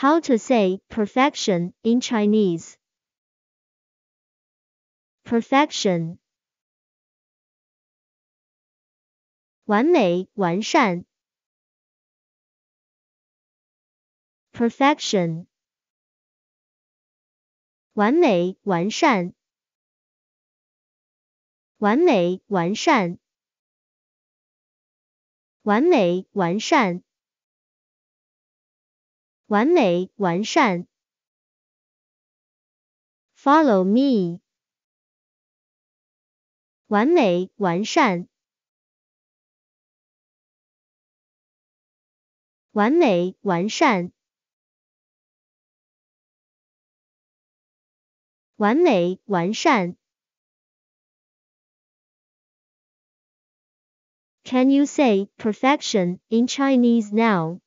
How to say perfection in Chinese. Perfection. 完美，完善.完美，完善. Perfection. 完美，完善.完美、完善。完美、完善。完美、完善。完美、完善。Follow me，完美、完善。完美、完善。完美、完善。Can you say perfection in Chinese now?